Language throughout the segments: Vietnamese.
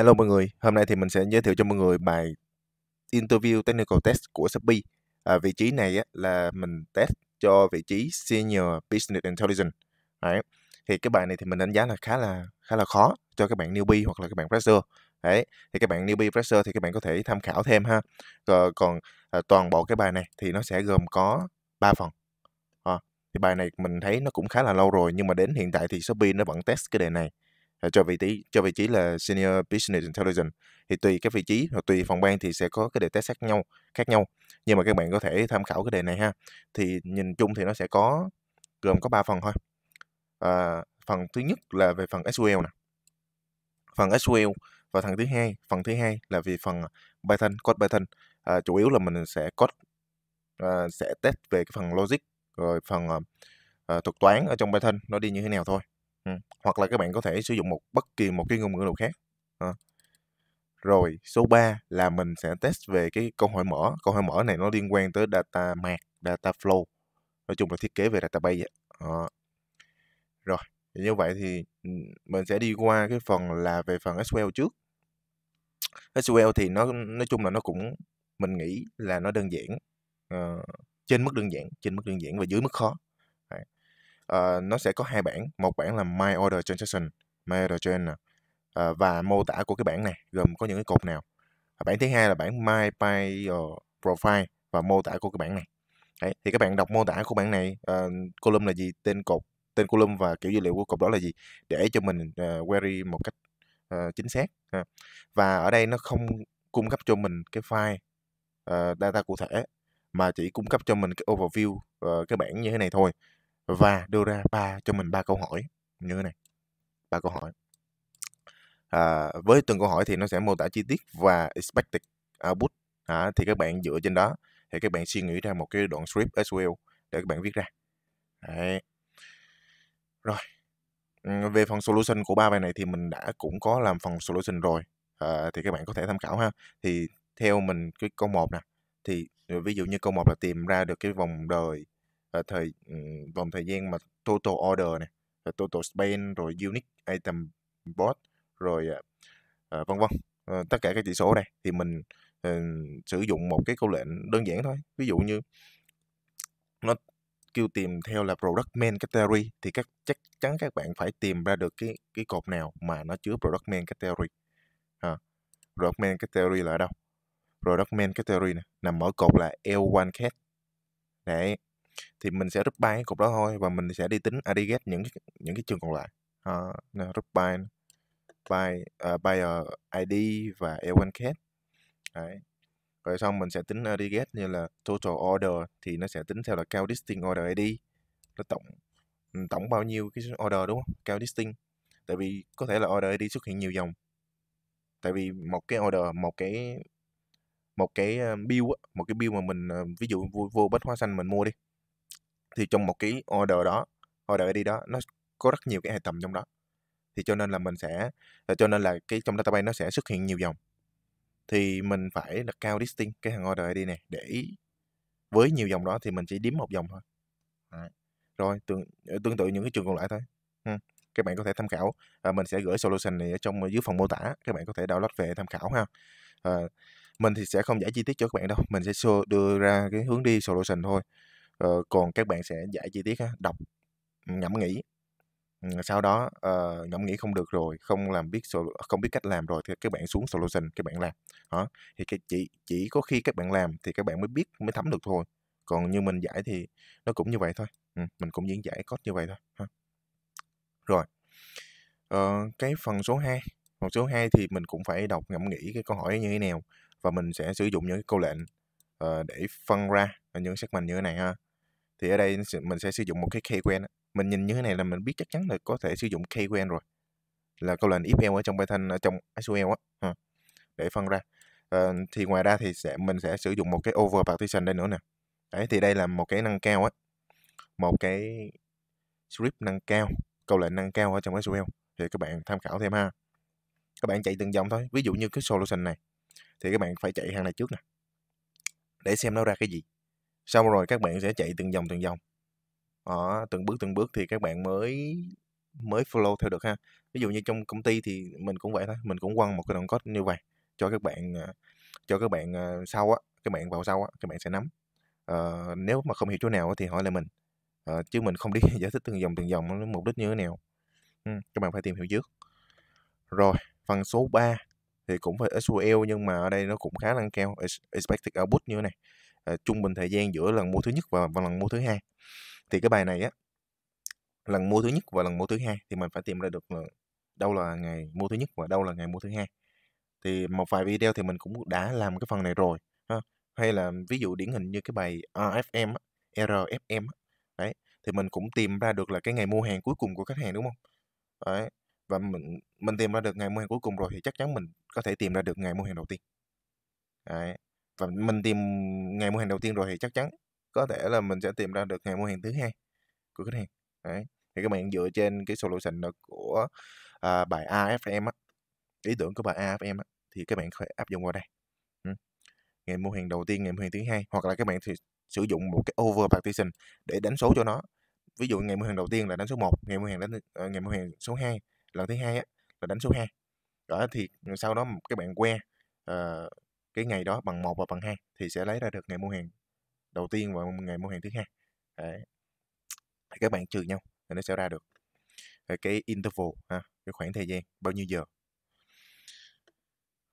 Hello mọi người, hôm nay thì mình sẽ giới thiệu cho mọi người bài Interview Technical Test của Shopee. À, vị trí này á, là mình test cho vị trí Senior Business Intelligence. Đấy. Thì cái bài này thì mình đánh giá là khá là khá là khó cho các bạn newbie hoặc là các bạn fresher. Đấy. Thì các bạn newbie fresher thì các bạn có thể tham khảo thêm ha. Còn, ờ, còn à, toàn bộ cái bài này thì nó sẽ gồm có 3 phần. À, thì bài này mình thấy nó cũng khá là lâu rồi nhưng mà đến hiện tại thì Shopee nó vẫn test cái đề này. Ờ, cho vị trí cho vị trí là senior business intelligence thì tùy các vị trí hoặc tùy phòng ban thì sẽ có cái đề test khác nhau khác nhau nhưng mà các bạn có thể tham khảo cái đề này ha thì nhìn chung thì nó sẽ có gồm có 3 phần thôi à, phần thứ nhất là về phần SQL nè phần SQL và phần thứ hai phần thứ hai là về phần Python code Python à, chủ yếu là mình sẽ code à, sẽ test về cái phần logic rồi phần à, thuật toán ở trong Python nó đi như thế nào thôi hoặc là các bạn có thể sử dụng một bất kỳ một cái ngôn ngữ nào khác à. rồi số 3 là mình sẽ test về cái câu hỏi mở câu hỏi mở này nó liên quan tới data mart data flow nói chung là thiết kế về database à. rồi như vậy thì mình sẽ đi qua cái phần là về phần SQL trước SQL thì nó nói chung là nó cũng mình nghĩ là nó đơn giản uh, trên mức đơn giản trên mức đơn giản và dưới mức khó Ờ, nó sẽ có hai bản một bản là my order transaction my order chain uh, ờ, và mô tả của cái bảng này gồm có những cái cột nào Bảng thứ hai là bảng my pay profile và mô tả của cái bảng này Đấy, thì các bạn đọc mô tả của bảng này uh, column là gì tên cột tên column và kiểu dữ liệu của cột đó là gì để cho mình uh, query một cách uh, chính xác ha. và ở đây nó không cung cấp cho mình cái file uh, data cụ thể mà chỉ cung cấp cho mình cái overview uh, cái bảng như thế này thôi và đưa ra ba cho mình ba câu hỏi như thế này ba câu hỏi à, với từng câu hỏi thì nó sẽ mô tả chi tiết và expected output à, thì các bạn dựa trên đó thì các bạn suy nghĩ ra một cái đoạn script SQL để các bạn viết ra Đấy. rồi về phần solution của ba bài này thì mình đã cũng có làm phần solution rồi à, thì các bạn có thể tham khảo ha thì theo mình cái câu một nè thì ví dụ như câu một là tìm ra được cái vòng đời à, thời ừ, vòng thời gian mà total order này total spend rồi unit item bot rồi ờ, ờ, vân vân tất cả các chỉ số này thì mình sử dụng một cái câu lệnh đơn giản thôi ví dụ như nó kêu tìm theo là product main category thì các chắc chắn các bạn phải tìm ra được cái cái cột nào mà nó chứa product main category à, product main category là ở đâu product main category này, nằm ở cột là L1 cat đấy thì mình sẽ rút by cái cục đó thôi và mình sẽ đi tính aggregate à, những những cái trường còn lại uh, rút by by uh, by id và l1 cat đấy rồi xong mình sẽ tính aggregate ờ, như là total order thì nó sẽ tính theo là count distinct order id nó tổng ừ, tổng bao nhiêu cái order đúng không count distinct tại vì có thể là order id xuất hiện nhiều dòng tại vì một cái order một cái một cái ờ, bill một cái bill mà mình ví dụ vô, vô bách hóa xanh mình mua đi thì trong một cái order đó order ID đó nó có rất nhiều cái hệ tầm trong đó thì cho nên là mình sẽ ờ, cho nên là cái trong database nó sẽ xuất hiện nhiều dòng thì mình phải là cao distinct cái hàng order ID này để với nhiều dòng đó thì mình chỉ điếm một dòng thôi rồi tương ờ, tương tự những cái trường còn lại thôi các bạn có thể tham khảo ờ, mình sẽ gửi solution này ở trong dưới phần mô tả các bạn có thể download về tham khảo ha mình thì sẽ không giải chi tiết cho các bạn đâu mình sẽ đưa ra cái hướng đi solution thôi uh, còn các bạn sẽ giải chi tiết ha, đọc ngẫm nghĩ sau đó uh, ngẫm nghĩ không được rồi không làm biết không biết cách làm rồi thì các bạn xuống solution các bạn làm đó thì cái chỉ chỉ có khi các bạn làm thì các bạn mới biết mới thấm được thôi còn như mình giải thì nó cũng như vậy thôi ừ, mình cũng diễn giải code như vậy thôi ha. rồi uh, cái phần số 2 phần số 2 thì mình cũng phải đọc ngẫm nghĩ cái câu hỏi như thế nào và mình sẽ sử dụng những cái câu lệnh uh, để phân ra những segment như thế này ha thì ở đây mình sẽ sử dụng một cái key quen mình nhìn như thế này là mình biết chắc chắn là có thể sử dụng key quen rồi là câu lệnh if ở trong Python ở trong SQL á để phân ra à, thì ngoài ra thì sẽ mình sẽ sử dụng một cái over partition đây nữa nè đấy thì đây là một cái nâng cao á một cái script nâng cao câu lệnh nâng cao ở trong SQL thì các bạn tham khảo thêm ha các bạn chạy từng dòng thôi ví dụ như cái solution này thì các bạn phải chạy hàng này trước nè để xem nó ra cái gì xong rồi các bạn sẽ chạy từng dòng từng dòng, đó, từng bước từng bước thì các bạn mới mới flow theo được ha ví dụ như trong công ty thì mình cũng vậy thôi mình cũng quăng một cái đoạn code như vậy cho các bạn à, cho các bạn à, sau á các bạn vào sau á các bạn sẽ nắm à, nếu mà không hiểu chỗ nào thì hỏi lại mình à, chứ mình không đi giải thích từng dòng từng dòng mục đích như thế nào ừ, các bạn phải tìm hiểu trước rồi phần số 3 thì cũng phải SQL nhưng mà ở đây nó cũng khá năng cao expected output như thế này Ờ, trung bình thời gian giữa lần mua thứ nhất và, và lần mua thứ hai thì cái bài này á lần mua thứ nhất và lần mua thứ hai thì mình phải tìm ra được là đâu là ngày mua thứ nhất và đâu là ngày mua thứ hai thì một vài video thì mình cũng đã làm cái phần này rồi ha. hay là ví dụ điển hình như cái bài RFM RFM đấy thì mình cũng tìm ra được là cái ngày mua hàng cuối cùng của khách hàng đúng không đấy và mình mình tìm ra được ngày mua hàng cuối cùng rồi thì chắc chắn mình có thể tìm ra được ngày mua hàng đầu tiên đấy và mình tìm ngày mua hàng đầu tiên rồi thì chắc chắn có thể là mình sẽ tìm ra được ngày mua hàng thứ hai của khách hàng đấy thì các bạn dựa trên cái solution đó của à, bài AFM á ý tưởng của bài AFM á thì các bạn có thể áp dụng vào đây ngày mua hàng đầu tiên ngày mua hàng thứ hai hoặc là các bạn thì sử dụng một cái over partition để đánh số cho nó ví dụ ngày mua hàng đầu tiên là đánh số 1 ngày mua hàng đánh ờ, ngày mua hàng số 2 lần thứ hai á là đánh số 2 đó thì sau đó các bạn que uh, cái ngày đó bằng một và bằng hai thì sẽ lấy ra được ngày mua hàng đầu tiên và ngày mua hàng thứ hai đấy thì các bạn trừ nhau thì nó sẽ ra được Rồi cái interval ha, cái khoảng thời gian bao nhiêu giờ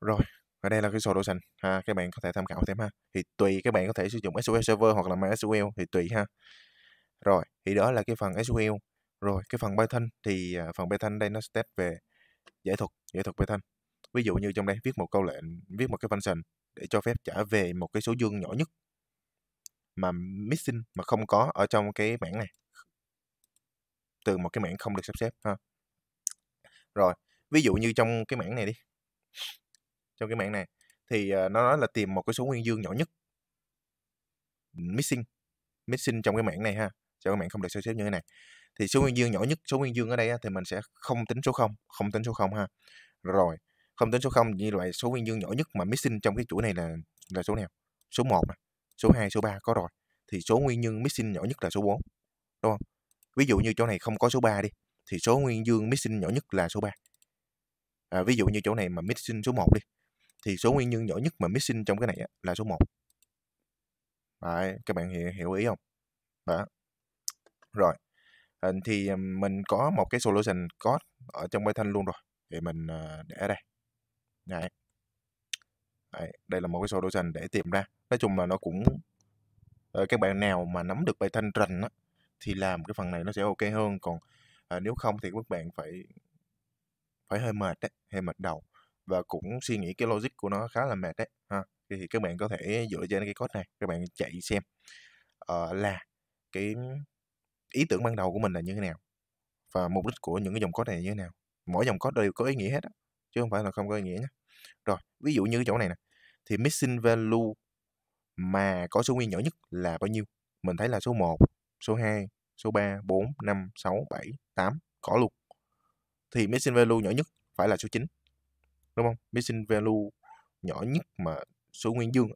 rồi ở đây là cái sổ đồ sành ha các bạn có thể tham khảo thêm ha thì tùy các bạn có thể sử dụng SQL Server hoặc là MySQL thì tùy ha rồi thì đó là cái phần SQL rồi cái phần Python thì à, phần Python đây nó step về giải thuật giải thuật Python ví dụ như trong đây viết một câu lệnh viết một cái function để cho phép trả về một cái số dương nhỏ nhất mà missing mà không có ở trong cái mảng này từ một cái mảng không được sắp xếp ha rồi ví dụ như trong cái mảng này đi trong cái mảng này thì à, nó nói là tìm một cái số nguyên dương nhỏ nhất missing missing trong cái mảng này ha trong cái mảng không được sắp xếp như thế này thì số nguyên dương nhỏ nhất số nguyên dương ở đây thì mình sẽ không tính số 0 không tính số 0 ha rồi không tính số 0 như loại số nguyên dương nhỏ nhất mà missing trong cái chuỗi này là là số nào số 1 này, số 2 số 3 có rồi thì số nguyên dương missing nhỏ nhất là số 4 đúng không ví dụ như chỗ này không có số 3 đi thì số nguyên dương missing nhỏ nhất là số 3 à, ví dụ như chỗ này mà missing số 1 đi thì số nguyên dương nhỏ nhất mà missing trong cái này là số 1 Đấy, các bạn hiểu, hiểu ý không đó rồi à, thì à, mình có một cái solution code ở trong Python luôn rồi thì mình à, để đây Đấy. Đấy, đây là một cái solution để tìm ra. Nói chung là nó cũng ờ, các bạn nào mà nắm được bài thanh rành á thì làm cái phần này nó sẽ ok hơn còn à, nếu không thì các bạn phải phải hơi mệt đấy, hơi mệt đầu và cũng suy nghĩ cái logic của nó khá là mệt đấy ha. Thì các bạn có thể dựa trên cái code này, các bạn chạy xem uh, là cái ý tưởng ban đầu của mình là như thế nào và mục đích của những cái dòng code này như thế nào mỗi dòng code đều có ý nghĩa hết đó chứ không phải là không có ý nghĩa nhé rồi ví dụ như cái chỗ này nè thì missing value mà có số nguyên nhỏ nhất là bao nhiêu mình thấy là số 1 số 2 số 3 4 5 6 7 8 có luôn thì missing value nhỏ nhất phải là số 9 đúng không missing value nhỏ nhất mà số nguyên dương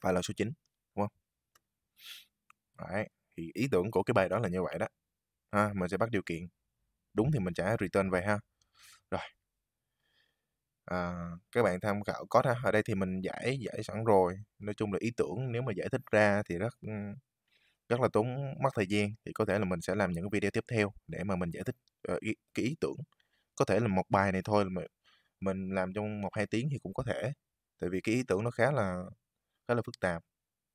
phải là số 9 đúng không Đấy, thì ý tưởng của cái bài đó là như vậy đó ha, mình sẽ bắt điều kiện đúng thì mình trả return về ha rồi À, các bạn tham khảo có ha, ở đây thì mình giải giải sẵn rồi. Nói chung là ý tưởng nếu mà giải thích ra thì rất rất là tốn mất thời gian thì có thể là mình sẽ làm những video tiếp theo để mà mình giải thích uh, ý, cái ý tưởng. Có thể là một bài này thôi mà mình làm trong một hai tiếng thì cũng có thể. Tại vì cái ý tưởng nó khá là khá là phức tạp.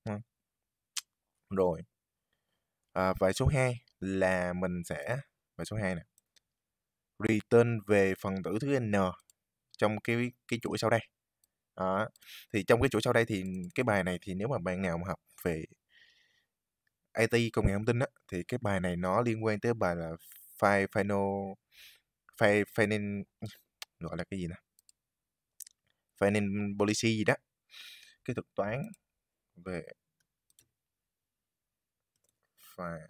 Ờ. Rồi. À, bài số 2 là mình sẽ bài số 2 nè. Return về phần tử thứ n trong cái cái chuỗi sau đây đó. thì trong cái chuỗi sau đây thì cái bài này thì nếu mà bạn nào mà học về IT công nghệ thông tin á thì cái bài này nó liên quan tới bài là file final file final gọi là cái gì nè final policy gì đó cái thuật toán về file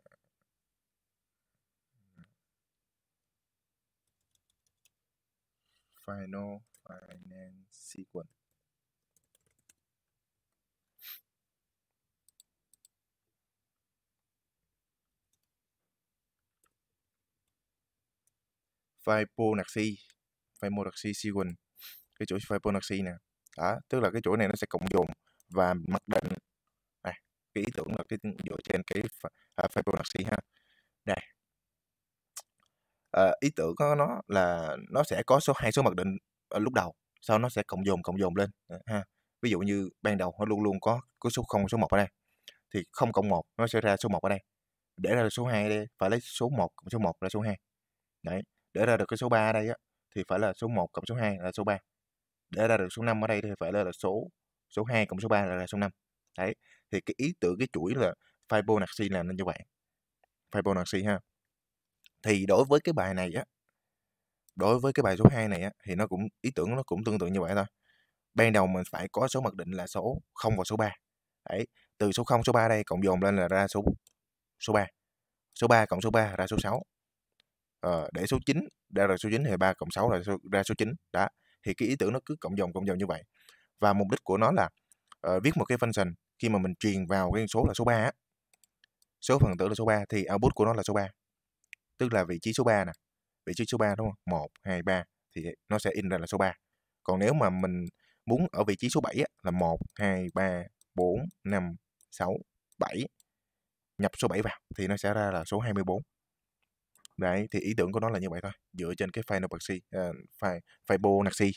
final finance sequence Fibonacci Fibonacci sequence cái chuỗi Fibonacci nè đó tức là cái chuỗi này nó sẽ cộng dồn và mặc định này cái ý tưởng là cái dựa trên cái à, Fibonacci ha đây uh, ý tưởng của nó là nó sẽ có số hai số mặc định ở ờ, lúc đầu sau nó sẽ cộng dồn cộng dồn lên ờ, ha ví dụ như ban đầu nó luôn luôn có có số 0 số 1 ở đây thì không cộng 1 nó sẽ ra số 1 ở đây để ra được số 2 đây phải lấy số 1 cộng số 1 là số 2 đấy để ra được cái số 3 ở đây á, thì phải là số 1 cộng số 2 là số 3 để ra được số 5 ở đây thì phải là, là số số 2 cộng số 3 là, là số 5 đấy thì cái ý tưởng cái chuỗi là Fibonacci là như vậy Fibonacci ha thì đối với cái bài này á đối với cái bài số 2 này á thì nó cũng ý tưởng nó cũng tương tự như vậy thôi ban đầu mình phải có số mặc định là số 0 và số 3 đấy từ số 0 số 3 đây cộng dồn lên là ra số số 3 số 3 cộng số 3 ra số 6 ờ, để số 9 ra rồi số 9 thì 3 cộng 6 rồi số, ra số 9 đó thì cái ý tưởng nó cứ cộng dồn cộng dồn như vậy và mục đích của nó là uh, viết một cái function khi mà mình truyền vào cái số là số 3 á số phần tử là số 3 thì output của nó là số 3 tức là vị trí số 3 nè vị trí số 3 đúng không 1 2 3 thì nó sẽ in ra là số 3 còn nếu mà mình muốn ở vị trí số 7 á, là 1 2 3 4 5 6 7 nhập số 7 vào thì nó sẽ ra là số 24 đấy thì ý tưởng của nó là như vậy thôi dựa trên cái file Fibonacci uh, Fibonacci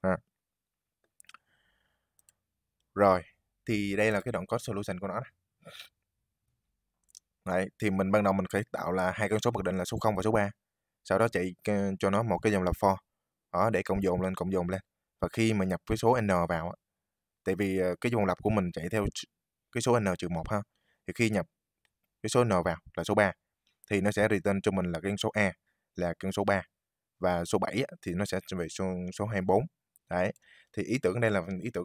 à. rồi thì đây là cái đoạn code solution của nó này. Đấy, thì mình ban đầu mình phải tạo là hai con số bất định là số 0 và số 3. Sau đó chạy cho nó một cái dòng là for. Đó, để cộng dồn lên, cộng dồn lên. Và khi mà nhập cái số n vào tại vì cái vòng lập của mình chạy theo cái số n trừ 1 ha. Thì khi nhập cái số n vào là số 3 thì nó sẽ return cho mình là cái số a là cái số 3 và số 7 thì nó sẽ về số số 24. Đấy. Thì ý tưởng đây là ý tưởng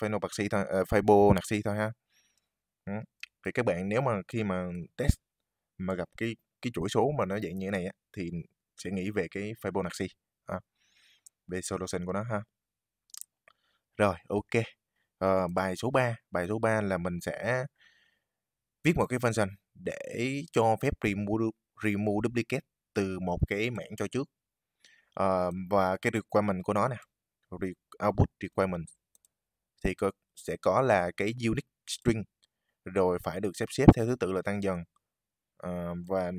fibonacci thôi, uh, Faibo thôi ha. Ừ thì các bạn nếu mà khi mà test mà gặp cái cái chuỗi số mà nó dạng như thế này á, thì sẽ nghĩ về cái Fibonacci à, về solution của nó ha rồi ok à, bài số 3 bài số 3 là mình sẽ viết một cái function để cho phép remove, remove duplicate từ một cái mảng cho trước à, và cái requirement của nó nè output requirement thì có, sẽ có là cái unique string rồi phải được xếp xếp theo thứ tự là tăng dần à, và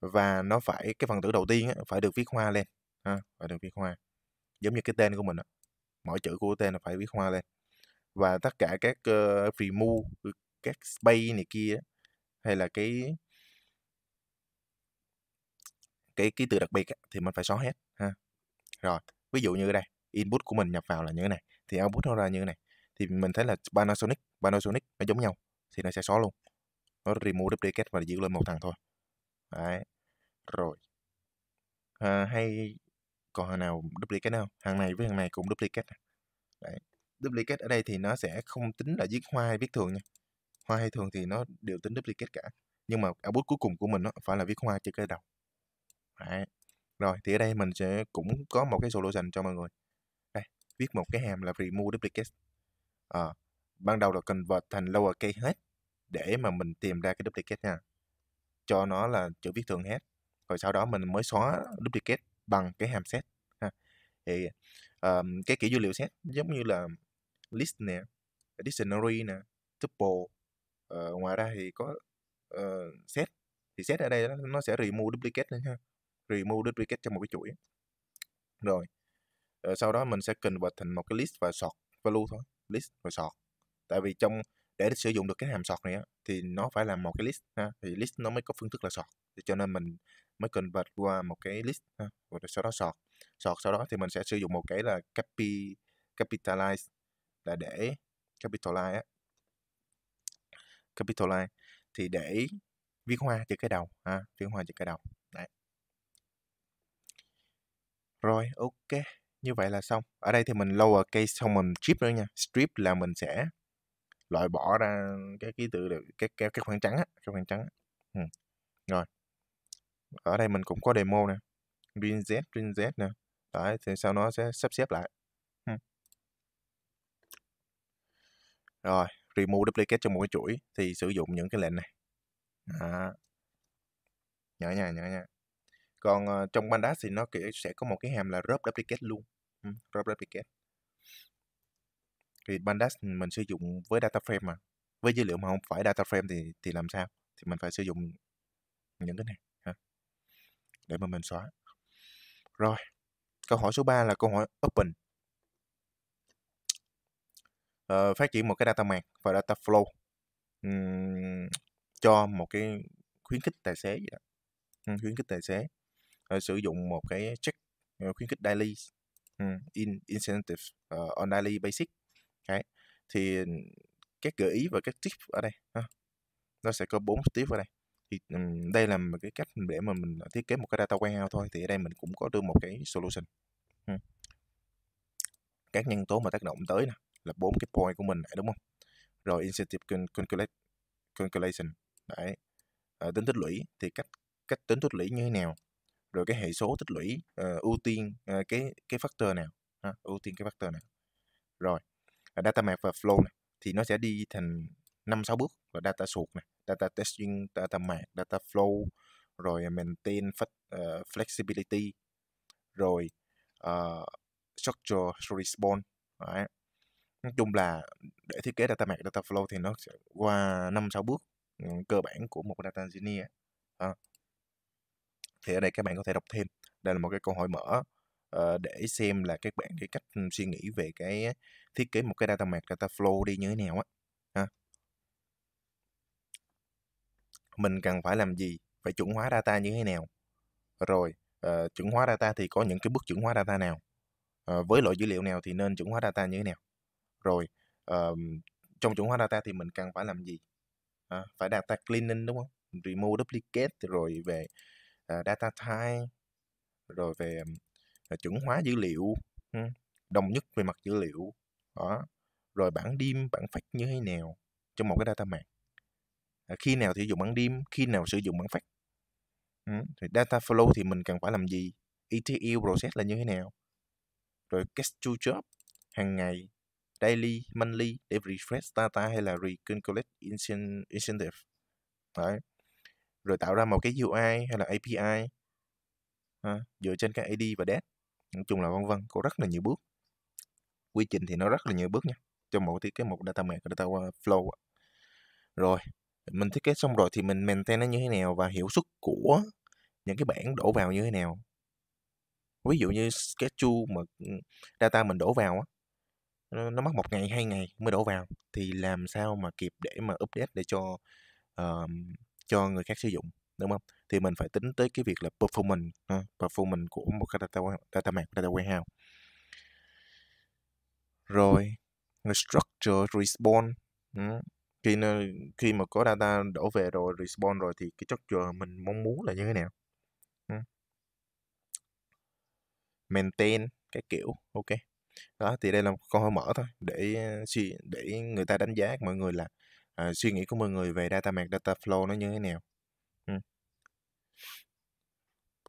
và nó phải cái phần tử đầu tiên á, phải được viết hoa lên ha, phải được viết hoa giống như cái tên của mình á. mỗi chữ của tên là phải viết hoa lên và tất cả các ờ, uh, remove các space này kia hay là cái cái ký tự đặc biệt á, thì mình phải xóa hết ha rồi ví dụ như đây input của mình nhập vào là như thế này thì output nó ra như thế này thì mình thấy là Panasonic Panasonic nó giống nhau thì nó sẽ xóa luôn nó remove duplicate và giữ lên một thằng thôi đấy rồi à, hay còn hàng nào duplicate nào hàng này với hàng này cũng duplicate à? đấy duplicate ở đây thì nó sẽ không tính là viết hoa hay viết thường nha hoa hay thường thì nó đều tính duplicate cả nhưng mà output cuối cùng của mình nó phải là viết hoa chữ cái đầu đấy rồi thì ở đây mình sẽ cũng có một cái solution cho mọi người đây viết một cái hàm là remove duplicate à, ban đầu là convert thành lowercase hết để mà mình tìm ra cái duplicate nha cho nó là chữ viết thường hết rồi sau đó mình mới xóa duplicate bằng cái hàm set ha. thì um, cái kiểu dữ liệu set giống như là list nè dictionary nè tuple uh, ngoài ra thì có uh, set thì set ở đây đó, nó sẽ remove duplicate lên ha remove duplicate trong một cái chuỗi rồi uh, sau đó mình sẽ cần convert thành một cái list và sort value thôi list rồi sort tại vì trong để sử dụng được cái hàm sort này á, thì nó phải là một cái list ha thì list nó mới có phương thức là sort thì cho nên mình mới cần convert qua một cái list ha rồi sau đó sort sort sau đó thì mình sẽ sử dụng một cái là copy capitalize là để capitalize á capitalize thì để viết hoa chữ cái đầu ha viết hoa chữ cái đầu Đấy. rồi ok như vậy là xong ở đây thì mình lower case xong mình strip nữa nha strip là mình sẽ loại bỏ ra cái ký tự được cái cái cái khoảng trắng á cái khoảng trắng á. Ừ. rồi ở đây mình cũng có demo nè green z green z nè đấy thì sau nó sẽ sắp xếp lại ừ. rồi remove duplicate trong một cái chuỗi thì sử dụng những cái lệnh này à. nhỏ nha nhỏ nha còn uh, trong pandas thì nó sẽ có một cái hàm là drop duplicate luôn Rob Replicate thì Pandas mình sử dụng với data frame mà với dữ liệu mà không phải data frame thì thì làm sao thì mình phải sử dụng những cái này ha. để mà mình xóa rồi câu hỏi số 3 là câu hỏi open ờ, phát triển một cái data mart và data flow um, cho một cái khuyến khích tài xế gì đó khuyến khích tài xế ờ, sử dụng một cái check ờ, khuyến khích daily in incentive uh, ờ, on daily basic đấy thì các gợi ý và các tip ở đây ha. nó sẽ có bốn tip ở đây thì um, đây là một cái cách để mà mình ờ, thiết kế một cái data warehouse thôi thì ở đây mình cũng có đưa một cái solution hmm. các nhân tố mà tác động tới nè là bốn cái point của mình này, đúng không rồi incentive calculation đấy à, tính tích lũy thì cách cách tính tích lũy như thế nào rồi cái hệ số tích lũy uh, ưu tiên uh, cái cái factor nào ha, ưu tiên cái factor nào rồi uh, data map và flow này thì nó sẽ đi thành năm sáu bước là data suột này data testing data map data flow rồi maintain uh, flexibility rồi uh, structure response Đấy. nói chung là để thiết kế data map data flow thì nó sẽ qua năm sáu bước ừ, cơ bản của một data engineer à thì ở đây các bạn có thể đọc thêm đây là một cái câu hỏi mở uh, để xem là các bạn cái cách ừ, suy nghĩ về cái thiết kế một cái data mart data flow đi như thế nào á ha. mình cần phải làm gì phải chuẩn hóa data như thế nào rồi uh, chuẩn hóa data thì có những cái bước chuẩn hóa data nào uh, với loại dữ liệu nào thì nên chuẩn hóa data như thế nào rồi uh, trong chuẩn hóa data thì mình cần phải làm gì à, phải data cleaning đúng không remove duplicate rồi về Ờ, data type rồi về uh, chuẩn hóa dữ liệu ừ, đồng nhất về mặt dữ liệu đó rồi bản dim bản phách như thế nào trong một cái data mạng à, ờ, khi nào sử dụng bản dim khi nào sử dụng bản phách ừ. rồi data flow thì mình cần phải làm gì ETL process là như thế nào rồi cash job hàng ngày daily monthly để refresh data hay là recalculate incentive đấy rồi tạo ra một cái UI hay là API à, dựa trên cái ID và date nói chung là vân vân có rất là nhiều bước quy trình thì nó rất là nhiều bước nha cho mỗi thiết kế một data make data flow rồi mình thiết kế xong rồi thì mình maintain nó như thế nào và hiệu suất của những cái bảng đổ vào như thế nào ví dụ như schedule mà ừ, data mình đổ vào á nó mất một ngày hai ngày mới đổ vào thì làm sao mà kịp để mà update để cho uh, cho người khác sử dụng đúng không thì mình phải tính tới cái việc là performance uh, performance của một cái data data mart data warehouse rồi structure response uh, ừ, khi khi mà có data đổ về rồi response rồi thì cái structure mình mong muốn là như thế nào uh, maintain cái kiểu ok đó thì đây là một câu hỏi mở thôi để ờ, để người ta đánh giá mọi người là Ờ, suy nghĩ của mọi người về data mart data flow nó như thế nào ừ.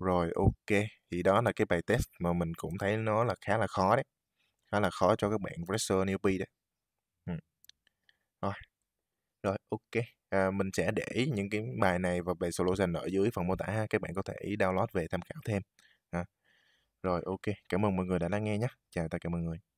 rồi ok thì đó là cái bài test mà mình cũng thấy nó là khá là khó đấy khá là khó cho các bạn fresher newbie đấy ừ. rồi rồi ok à, mình sẽ để những cái bài này và bài solution ở dưới phần mô tả ha. các bạn có thể download về tham khảo thêm à. rồi ok cảm ơn mọi người đã lắng nghe nhé chào tất cả mọi người